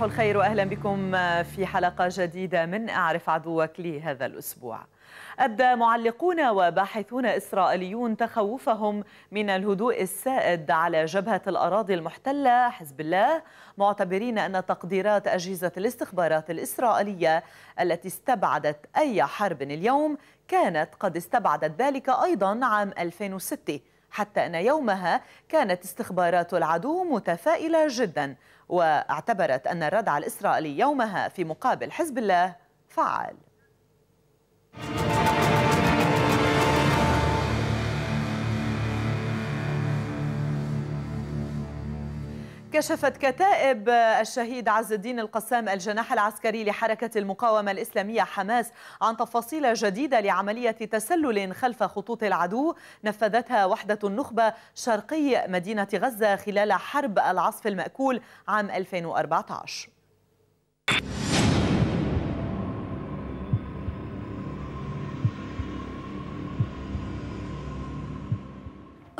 صباح الخير واهلا بكم في حلقه جديده من اعرف عدوك لهذا الاسبوع. ابدى معلقون وباحثون اسرائيليون تخوفهم من الهدوء السائد على جبهه الاراضي المحتله حزب الله معتبرين ان تقديرات اجهزه الاستخبارات الاسرائيليه التي استبعدت اي حرب اليوم كانت قد استبعدت ذلك ايضا عام 2006 حتى ان يومها كانت استخبارات العدو متفائله جدا واعتبرت أن الردع الإسرائيلي يومها في مقابل حزب الله فعال كشفت كتائب الشهيد عز الدين القسام الجناح العسكري لحركة المقاومة الإسلامية حماس عن تفاصيل جديدة لعملية تسلل خلف خطوط العدو نفذتها وحدة النخبة شرقي مدينة غزة خلال حرب العصف المأكول عام 2014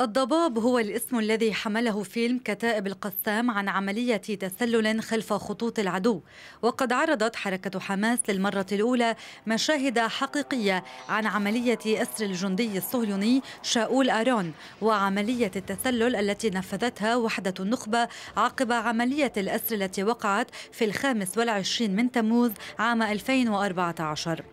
الضباب هو الاسم الذي حمله فيلم كتائب القسام عن عملية تسلل خلف خطوط العدو وقد عرضت حركة حماس للمرة الأولى مشاهد حقيقية عن عملية أسر الجندي الصهيوني شاؤول أرون وعملية التسلل التي نفذتها وحدة النخبة عقب عملية الأسر التي وقعت في الخامس والعشرين من تموز عام 2014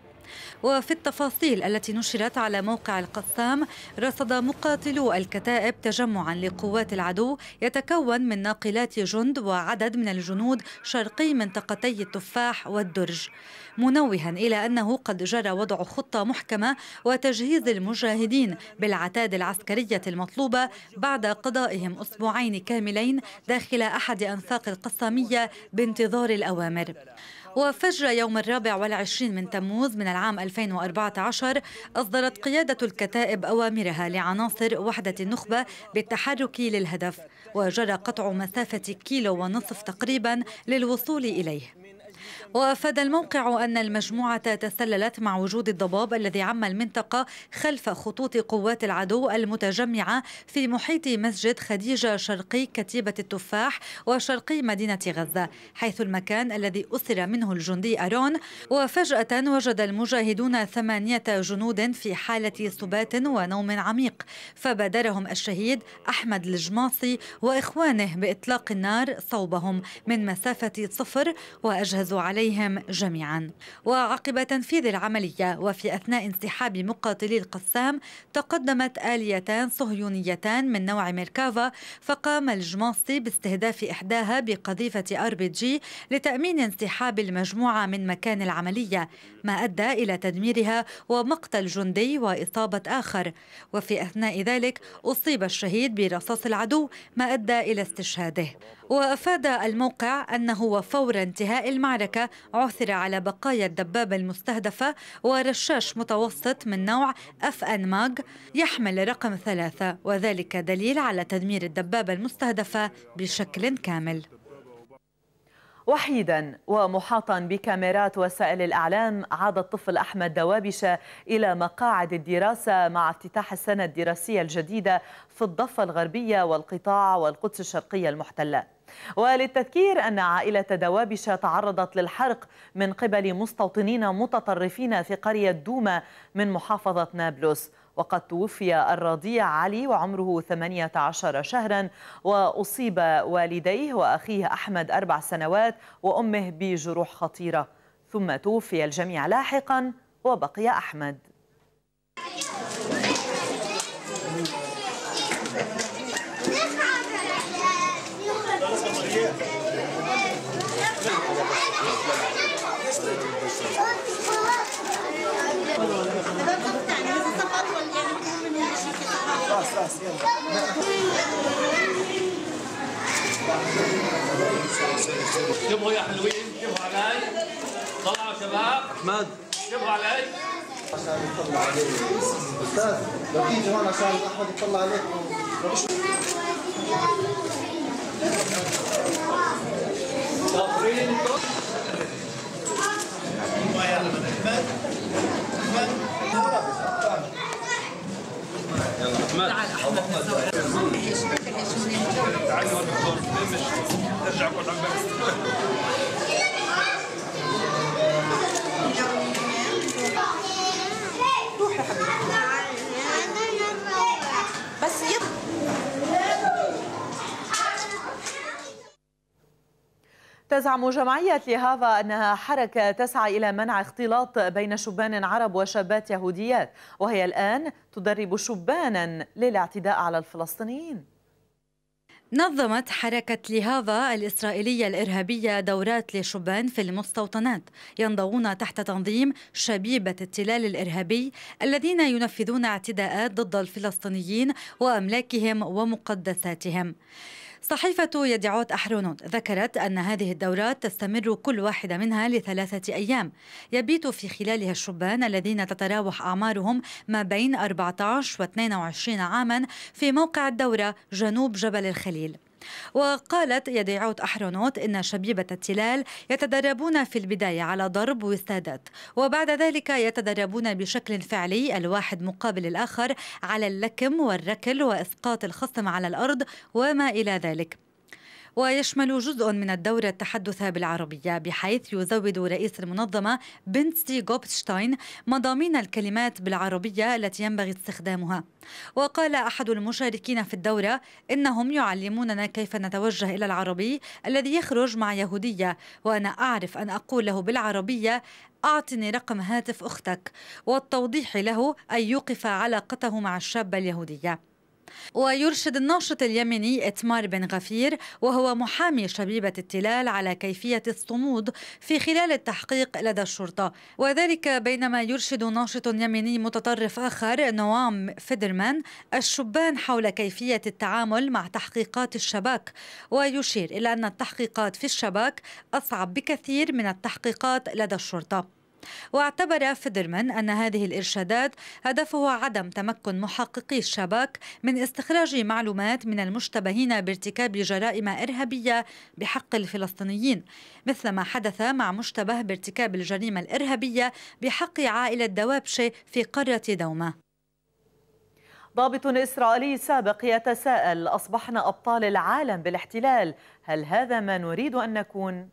وفي التفاصيل التي نشرت على موقع القسام رصد مقاتلو الكتائب تجمعا لقوات العدو يتكون من ناقلات جند وعدد من الجنود شرقي منطقتي التفاح والدرج منوها إلى أنه قد جرى وضع خطة محكمة وتجهيز المجاهدين بالعتاد العسكرية المطلوبة بعد قضائهم أسبوعين كاملين داخل أحد أنفاق القسامية بانتظار الأوامر وفجر يوم الرابع والعشرين من تموز من العام 2014 أصدرت قيادة الكتائب أوامرها لعناصر وحدة النخبة بالتحرك للهدف وجرى قطع مسافة كيلو ونصف تقريبا للوصول إليه وأفاد الموقع أن المجموعة تسللت مع وجود الضباب الذي عم المنطقة خلف خطوط قوات العدو المتجمعة في محيط مسجد خديجة شرقي كتيبة التفاح وشرقي مدينة غزة حيث المكان الذي أسر منه الجندي أرون وفجأة وجد المجاهدون ثمانية جنود في حالة سبات ونوم عميق فبادرهم الشهيد أحمد الجماصي وإخوانه بإطلاق النار صوبهم من مسافة صفر وأجهزوا عليه عليهم جميعا وعقب تنفيذ العملية وفي أثناء انسحاب مقاتلي القسام تقدمت آليتان صهيونيتان من نوع ميركافا فقام الجماصي باستهداف إحداها بقذيفة أر بي جي لتأمين انسحاب المجموعة من مكان العملية ما أدى إلى تدميرها ومقتل جندي وإصابة آخر وفي أثناء ذلك أصيب الشهيد برصاص العدو ما أدى إلى استشهاده وأفاد الموقع أنه وفور انتهاء المعركة عثر على بقايا الدبابة المستهدفة ورشاش متوسط من نوع اف ان ماغ يحمل رقم ثلاثة وذلك دليل على تدمير الدبابة المستهدفة بشكل كامل وحيدا ومحاطا بكاميرات وسائل الإعلام عاد الطفل أحمد دوابشة إلى مقاعد الدراسة مع افتتاح السنة الدراسية الجديدة في الضفة الغربية والقطاع والقدس الشرقية المحتلة وللتذكير أن عائلة دوابشة تعرضت للحرق من قبل مستوطنين متطرفين في قرية دوما من محافظة نابلس وقد توفي الرضيع علي وعمره 18 شهرا وأصيب والديه وأخيه أحمد أربع سنوات وأمه بجروح خطيرة ثم توفي الجميع لاحقا وبقي أحمد انتبهوا يا حلوين انتبهوا علي طلعوا شباب احمد انتبهوا علي عشان يطلع عليك استاذ لو تيجي هون عشان احمد يطلع عليك شاطرين انتم احمد احمد احمد يلا احمد احمد تزعم جمعية لهافا أنها حركة تسعى إلى منع اختلاط بين شبان عرب وشابات يهوديات وهي الآن تدرب شبانا للاعتداء على الفلسطينيين نظمت حركة لهافا الإسرائيلية الإرهابية دورات لشبان في المستوطنات ينضوون تحت تنظيم شبيبة التلال الإرهابي الذين ينفذون اعتداءات ضد الفلسطينيين وأملاكهم ومقدساتهم صحيفة يدعوت أحرونوت ذكرت أن هذه الدورات تستمر كل واحدة منها لثلاثة أيام يبيت في خلالها الشبان الذين تتراوح أعمارهم ما بين 14 و 22 عاما في موقع الدورة جنوب جبل الخليل وقالت يديعوت أحرونوت إن شبيبة التلال يتدربون في البداية على ضرب وسادات وبعد ذلك يتدربون بشكل فعلي الواحد مقابل الآخر على اللكم والركل وإسقاط الخصم على الأرض وما إلى ذلك ويشمل جزء من الدورة التحدث بالعربية بحيث يزود رئيس المنظمة بنتسي غوبشتاين مضامين الكلمات بالعربية التي ينبغي استخدامها وقال أحد المشاركين في الدورة إنهم يعلموننا كيف نتوجه إلى العربي الذي يخرج مع يهودية وأنا أعرف أن أقول له بالعربية أعطني رقم هاتف أختك والتوضيح له أن يوقف علاقته مع الشابة اليهودية ويرشد الناشط اليمني إتمار بن غفير وهو محامي شبيبة التلال على كيفية الصمود في خلال التحقيق لدى الشرطة وذلك بينما يرشد ناشط يمني متطرف آخر نوام فيدرمان الشبان حول كيفية التعامل مع تحقيقات الشباك ويشير إلى أن التحقيقات في الشباك أصعب بكثير من التحقيقات لدى الشرطة واعتبر فيدرمان أن هذه الإرشادات هدفها عدم تمكن محققي الشباك من استخراج معلومات من المشتبهين بارتكاب جرائم إرهابية بحق الفلسطينيين مثل ما حدث مع مشتبه بارتكاب الجريمة الإرهابية بحق عائلة دوابشي في قرية دومة ضابط إسرائيلي سابق يتساءل أصبحنا أبطال العالم بالاحتلال هل هذا ما نريد أن نكون؟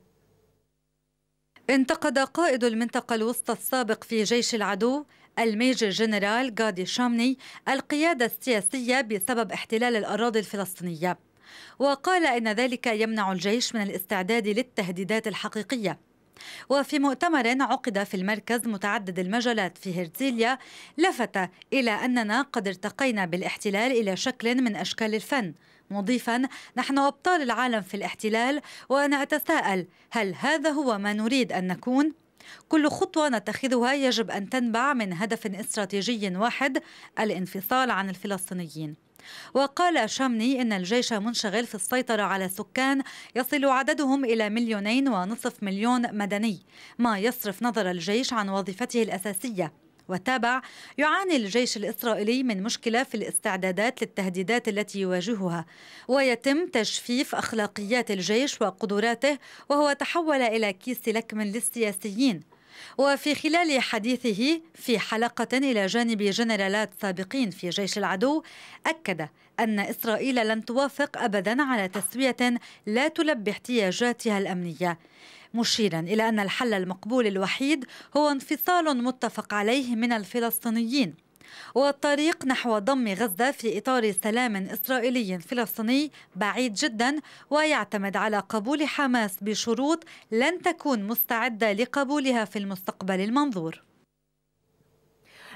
انتقد قائد المنطقة الوسطى السابق في جيش العدو الميجر جنرال غادي شامني القيادة السياسية بسبب احتلال الأراضي الفلسطينية وقال إن ذلك يمنع الجيش من الاستعداد للتهديدات الحقيقية وفي مؤتمر عقد في المركز متعدد المجالات في هرتزيليا لفت إلى أننا قد ارتقينا بالاحتلال إلى شكل من أشكال الفن مضيفا نحن أبطال العالم في الاحتلال وأنا أتساءل هل هذا هو ما نريد أن نكون؟ كل خطوة نتخذها يجب أن تنبع من هدف استراتيجي واحد الانفصال عن الفلسطينيين وقال شامني إن الجيش منشغل في السيطرة على سكان يصل عددهم إلى مليونين ونصف مليون مدني ما يصرف نظر الجيش عن وظيفته الأساسية وتابع يعاني الجيش الإسرائيلي من مشكلة في الاستعدادات للتهديدات التي يواجهها ويتم تجفيف أخلاقيات الجيش وقدراته وهو تحول إلى كيس لكم للسياسيين وفي خلال حديثه في حلقة إلى جانب جنرالات سابقين في جيش العدو أكد أن إسرائيل لن توافق أبدا على تسوية لا تلبي احتياجاتها الأمنية مشيرا إلى أن الحل المقبول الوحيد هو انفصال متفق عليه من الفلسطينيين والطريق نحو ضم غزة في إطار سلام إسرائيلي فلسطيني بعيد جدا ويعتمد على قبول حماس بشروط لن تكون مستعدة لقبولها في المستقبل المنظور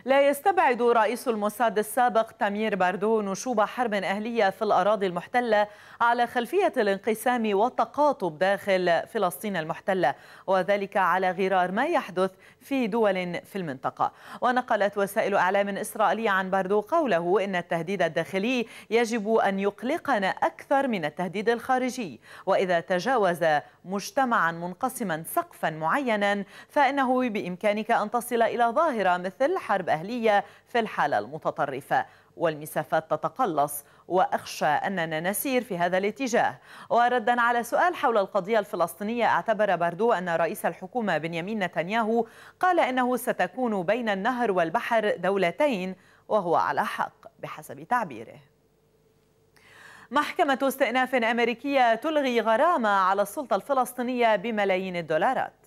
لا يستبعد رئيس الموساد السابق تمير باردو نشوب حرب أهلية في الأراضي المحتلة على خلفية الانقسام والتقاطب داخل فلسطين المحتلة وذلك على غرار ما يحدث في دول في المنطقة ونقلت وسائل أعلام إسرائيلية عن باردو قوله إن التهديد الداخلي يجب أن يقلقنا أكثر من التهديد الخارجي وإذا تجاوز مجتمعا منقسما سقفا معينا فإنه بإمكانك أن تصل إلى ظاهرة مثل حرب أهلية في الحالة المتطرفة والمسافات تتقلص واخشى اننا نسير في هذا الاتجاه وردا على سؤال حول القضيه الفلسطينيه اعتبر باردو ان رئيس الحكومه بنيامين نتنياهو قال انه ستكون بين النهر والبحر دولتين وهو على حق بحسب تعبيره محكمة استئناف أمريكية تلغي غرامة على السلطة الفلسطينية بملايين الدولارات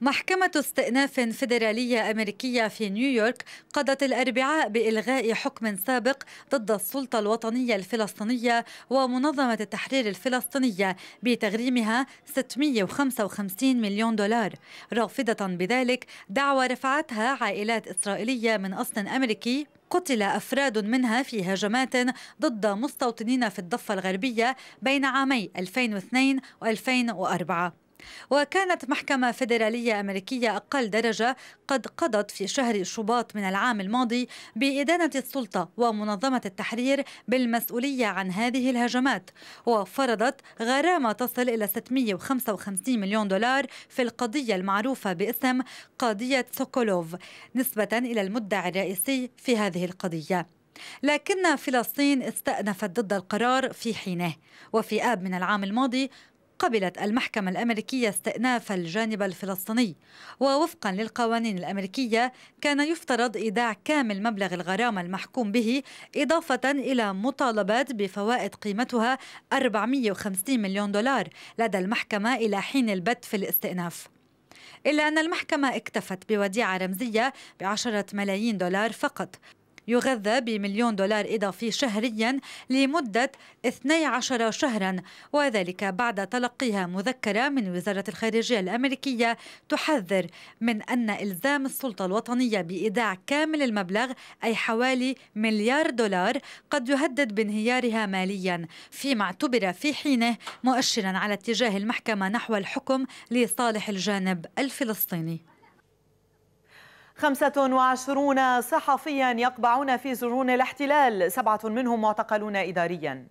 محكمة استئناف فيدرالية أمريكية في نيويورك قضت الأربعاء بإلغاء حكم سابق ضد السلطة الوطنية الفلسطينية ومنظمة التحرير الفلسطينية بتغريمها 655 مليون دولار رافضة بذلك دعوى رفعتها عائلات إسرائيلية من أصل أمريكي قتل أفراد منها في هجمات ضد مستوطنين في الضفة الغربية بين عامي 2002 و2004 وكانت محكمة فيدرالية أمريكية أقل درجة قد قضت في شهر شباط من العام الماضي بإدانة السلطة ومنظمة التحرير بالمسؤولية عن هذه الهجمات وفرضت غرامة تصل إلى 655 مليون دولار في القضية المعروفة باسم قضية سوكولوف نسبة إلى المدعي الرئيسي في هذه القضية لكن فلسطين استأنفت ضد القرار في حينه وفي آب من العام الماضي قبلت المحكمة الأمريكية استئناف الجانب الفلسطيني ووفقا للقوانين الأمريكية كان يفترض إيداع كامل مبلغ الغرامة المحكوم به إضافة إلى مطالبات بفوائد قيمتها 450 مليون دولار لدى المحكمة إلى حين البت في الاستئناف إلا أن المحكمة اكتفت بوديعة رمزية بعشرة ملايين دولار فقط يغذى بمليون دولار إضافي شهريا لمدة 12 شهرا وذلك بعد تلقيها مذكرة من وزارة الخارجية الأمريكية تحذر من أن إلزام السلطة الوطنية بإيداع كامل المبلغ أي حوالي مليار دولار قد يهدد بانهيارها ماليا فيما اعتبر في حينه مؤشرا على اتجاه المحكمة نحو الحكم لصالح الجانب الفلسطيني 25 صحفيا يقبعون في سجون الاحتلال سبعة منهم معتقلون إداريا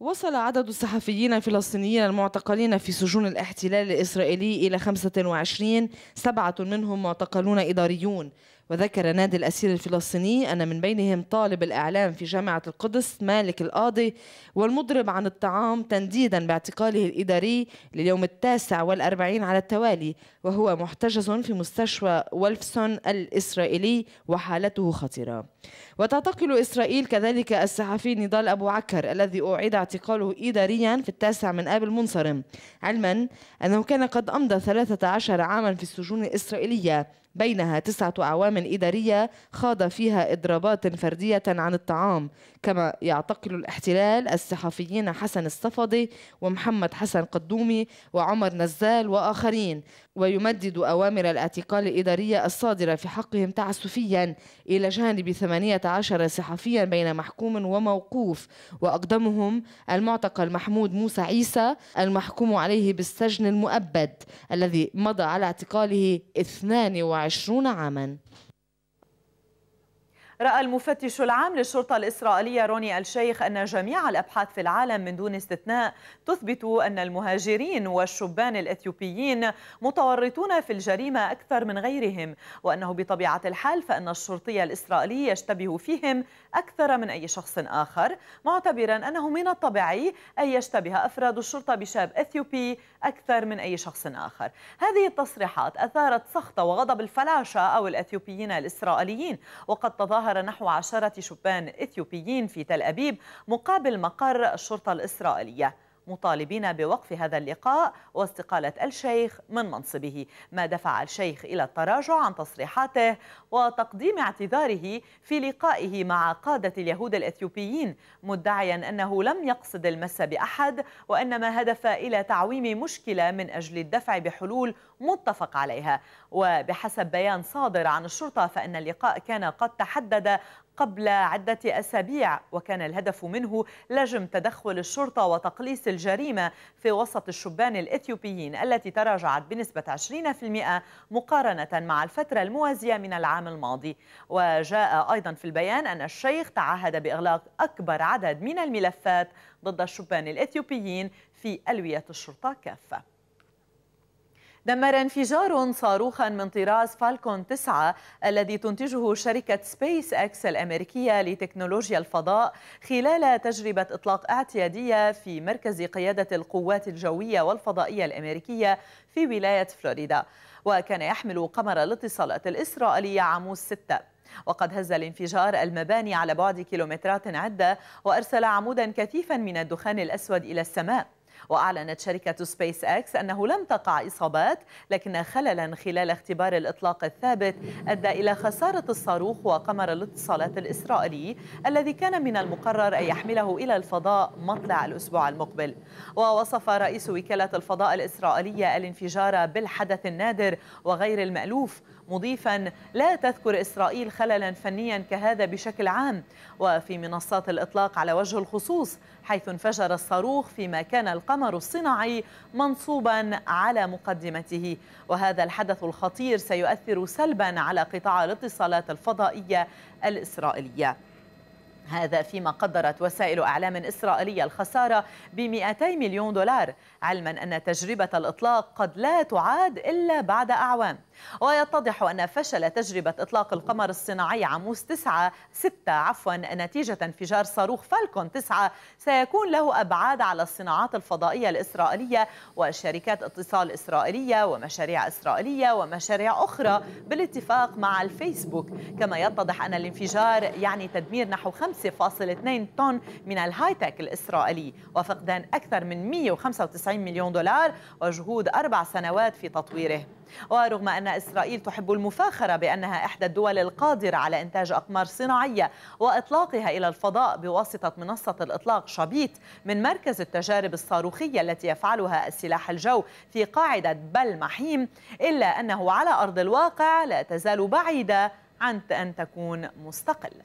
وصل عدد الصحفيين الفلسطينيين المعتقلين في سجون الاحتلال الإسرائيلي إلى 25 سبعة منهم معتقلون إداريون وذكر نادي الأسير الفلسطيني أن من بينهم طالب الإعلام في جامعة القدس مالك القاضي والمضرب عن الطعام تنديدا باعتقاله الإداري لليوم التاسع والأربعين على التوالي وهو محتجز في مستشفى ولفسون الإسرائيلي وحالته خطيرة وتعتقل إسرائيل كذلك الصحفي نضال أبو عكر الذي أعيد اعتقاله إداريا في التاسع من آب المنصرم علما أنه كان قد أمضى 13 عاما في السجون الإسرائيلية بينها تسعة أعوام إدارية خاض فيها إضرابات فردية عن الطعام كما يعتقل الاحتلال الصحفيين حسن الصفدي ومحمد حسن قدومي وعمر نزال وآخرين ويمدد أوامر الاعتقال الإدارية الصادرة في حقهم تعسفيا إلى جانب 18 صحفيا بين محكوم وموقوف وأقدمهم المعتقل محمود موسى عيسى المحكوم عليه بالسجن المؤبد الذي مضى على اعتقاله 22 عاما رأى المفتش العام للشرطة الإسرائيلية روني الشيخ أن جميع الأبحاث في العالم من دون استثناء تثبت أن المهاجرين والشبان الأثيوبيين متورطون في الجريمة أكثر من غيرهم وأنه بطبيعة الحال فأن الشرطي الإسرائيلي يشتبه فيهم أكثر من أي شخص آخر معتبرا أنه من الطبيعي أن يشتبه أفراد الشرطة بشاب أثيوبي أكثر من أي شخص آخر هذه التصريحات أثارت سخط وغضب الفلاشة أو الأثيوبيين الإسرائيليين وقد تظاهر تظاهر نحو عشرة شبان إثيوبيين في تل أبيب مقابل مقر الشرطة الإسرائيلية مطالبين بوقف هذا اللقاء واستقالة الشيخ من منصبه ما دفع الشيخ إلى التراجع عن تصريحاته وتقديم اعتذاره في لقائه مع قادة اليهود الأثيوبيين مدعيا أنه لم يقصد المس بأحد وإنما هدف إلى تعويم مشكلة من أجل الدفع بحلول متفق عليها وبحسب بيان صادر عن الشرطة فإن اللقاء كان قد تحدد قبل عدة أسابيع وكان الهدف منه لجم تدخل الشرطة وتقليص الجريمة في وسط الشبان الإثيوبيين التي تراجعت بنسبة 20% مقارنة مع الفترة الموازية من العام الماضي وجاء أيضا في البيان أن الشيخ تعهد بإغلاق أكبر عدد من الملفات ضد الشبان الإثيوبيين في ألوية الشرطة كافة دمر انفجار صاروخا من طراز فالكون 9 الذي تنتجه شركة سبيس اكس الأمريكية لتكنولوجيا الفضاء خلال تجربة إطلاق اعتيادية في مركز قيادة القوات الجوية والفضائية الأمريكية في ولاية فلوريدا وكان يحمل قمر الاتصالات الإسرائيلية عاموس 6 وقد هز الانفجار المباني على بعد كيلومترات عدة وأرسل عمودا كثيفا من الدخان الأسود إلى السماء وأعلنت شركة سبيس اكس أنه لم تقع إصابات لكن خللا خلال اختبار الإطلاق الثابت أدى إلى خسارة الصاروخ وقمر الاتصالات الإسرائيلي الذي كان من المقرر أن يحمله إلى الفضاء مطلع الأسبوع المقبل ووصف رئيس وكالة الفضاء الإسرائيلية الانفجار بالحدث النادر وغير المألوف مضيفا لا تذكر إسرائيل خللا فنيا كهذا بشكل عام وفي منصات الإطلاق على وجه الخصوص حيث انفجر الصاروخ فيما كان القمر الصناعي منصوبا على مقدمته وهذا الحدث الخطير سيؤثر سلبا على قطاع الاتصالات الفضائية الإسرائيلية هذا فيما قدرت وسائل أعلام إسرائيلية الخسارة ب 200 مليون دولار علما أن تجربة الإطلاق قد لا تعاد إلا بعد أعوام ويتضح أن فشل تجربة إطلاق القمر الصناعي عموس 9 6 عفوا نتيجة انفجار صاروخ فالكون 9 سيكون له أبعاد على الصناعات الفضائية الإسرائيلية وشركات اتصال إسرائيلية ومشاريع إسرائيلية ومشاريع أخرى بالاتفاق مع الفيسبوك كما يتضح أن الانفجار يعني تدمير نحو 5.2 طن من الهايتك الإسرائيلي وفقدان أكثر من 195 مليون دولار وجهود أربع سنوات في تطويره ورغم أن إسرائيل تحب المفاخرة بأنها إحدى الدول القادرة على إنتاج أقمار صناعية وإطلاقها إلى الفضاء بواسطة منصة الإطلاق شبيت من مركز التجارب الصاروخية التي يفعلها السلاح الجو في قاعدة بل محيم إلا أنه على أرض الواقع لا تزال بعيدة عن أن تكون مستقلة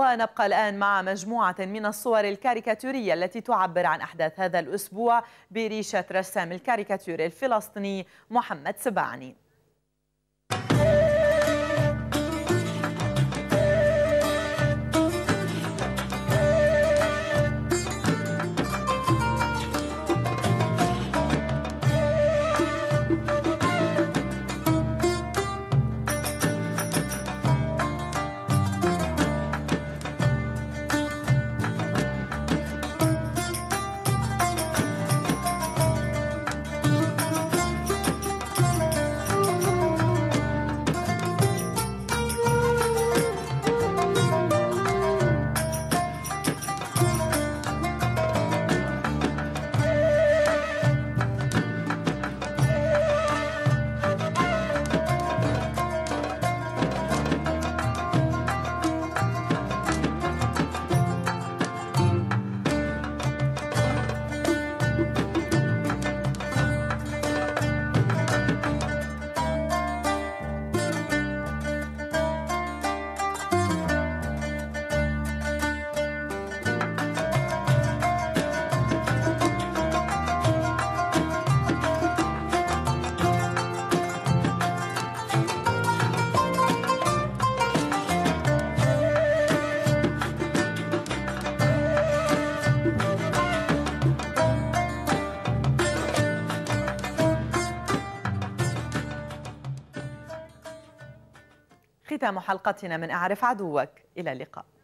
ونبقى الآن مع مجموعة من الصور الكاريكاتورية التي تعبر عن أحداث هذا الأسبوع بريشة رسام الكاريكاتور الفلسطيني محمد سبعني ختام حلقتنا من أعرف عدوك إلى اللقاء